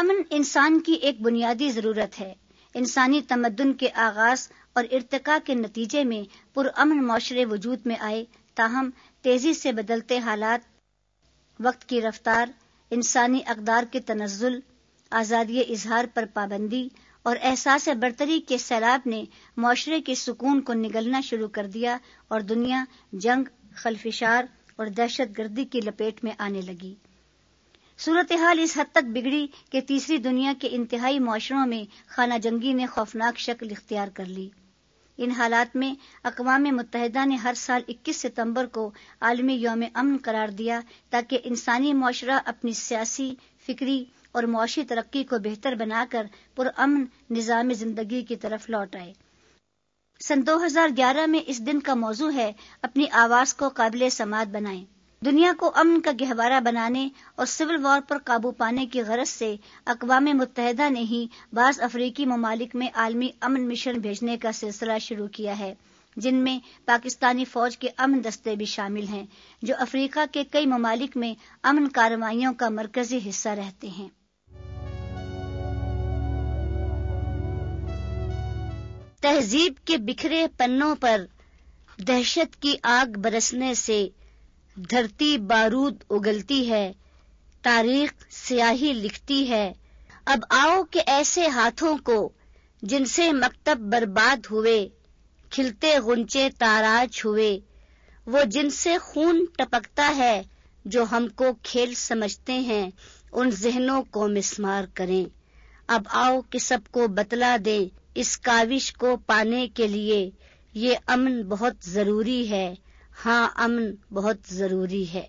अमन इंसान की एक बुनियादी जरूरत है इंसानी तमदन के आगाज और इरतका के नतीजे में पुरअमन माशरे वजूद में आए ताहम तेजी से बदलते हालात वक्त की रफ्तार इंसानी अकदार के तनजुल आज़ादी इजहार पर पाबंदी और एहसास बरतरी के सैलाब ने माशरे के सुकून को निगलना शुरू कर दिया और दुनिया जंग खलफिशार और दहशत गर्दी की लपेट में आने लगी सूरत हाल इस हद तक बिगड़ी कि तीसरी दुनिया के इंतहाई माशरों में खाना जंगी ने खौफनाक शक्ल इख्तियार कर ली इन हालात में अकवा मुतहदा ने हर साल इक्कीस सितम्बर को आलमी योम अमन करार दिया ताकि इंसानी माशरा अपनी सियासी फिक्री और मुशी तरक्की को बेहतर बनाकर पुरअमन निज़ाम ज़िंदगी की तरफ लौट आए सन दो हजार ग्यारह में इस दिन का मौजू है अपनी आवाज़ को काबिल समाज बनाएं दुनिया को अमन का गहवारा बनाने और सिविल वॉर पर काबू पाने की गरज से अकवा मुतहदा ने ही बास अफ्रीकी ममालिक में आलमी अमन मिशन भेजने का सिलसिला शुरू किया है जिनमें पाकिस्तानी फौज के अमन दस्ते भी शामिल हैं जो अफ्रीका के कई ममालिक में अमन कार्रवाइयों का मरकजी हिस्सा रहते हैं तहजीब के बिखरे पन्नों पर दहशत की आग बरसने से धरती बारूद उगलती है तारीख स्याही लिखती है अब आओ के ऐसे हाथों को जिनसे मकतब बर्बाद हुए खिलते गुंचे ताराज हुए वो जिनसे खून टपकता है जो हमको खेल समझते हैं उन जहनों को मिसमार करें अब आओ कि सबको बतला दें इस काविश को पाने के लिए ये अमन बहुत जरूरी है हाँ अमन बहुत जरूरी है